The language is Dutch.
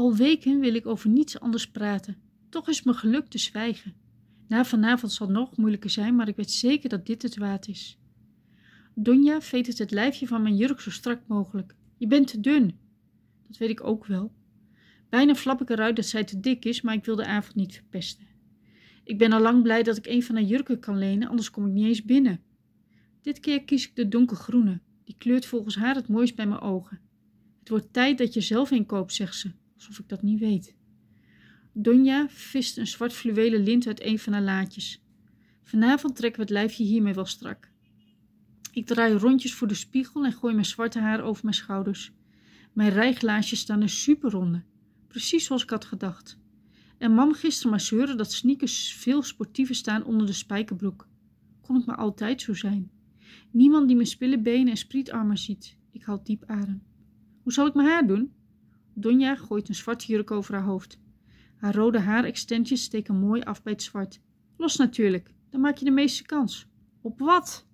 Al weken wil ik over niets anders praten. Toch is me geluk te zwijgen. Na vanavond zal het nog moeilijker zijn, maar ik weet zeker dat dit het waard is. Donja veet het, het lijfje van mijn jurk zo strak mogelijk. Je bent te dun. Dat weet ik ook wel. Bijna flap ik eruit dat zij te dik is, maar ik wil de avond niet verpesten. Ik ben al lang blij dat ik een van haar jurken kan lenen, anders kom ik niet eens binnen. Dit keer kies ik de donkergroene. Die kleurt volgens haar het mooist bij mijn ogen. Het wordt tijd dat je zelf inkoopt, zegt ze. Alsof ik dat niet weet. Donja vist een zwart fluwelen lint uit een van haar laadjes. Vanavond trekken we het lijfje hiermee wel strak. Ik draai rondjes voor de spiegel en gooi mijn zwarte haar over mijn schouders. Mijn rijglaasjes staan er superronde, precies zoals ik had gedacht. En mam gisteren maar zeuren dat sneakers veel sportiever staan onder de spijkerbroek. Kon het maar altijd zo zijn. Niemand die mijn spille benen en sprietarmen ziet. Ik haal diep adem. Hoe zal ik mijn haar doen? Donja gooit een zwarte jurk over haar hoofd. Haar rode haarextensies steken mooi af bij het zwart. Los natuurlijk, dan maak je de meeste kans. Op wat?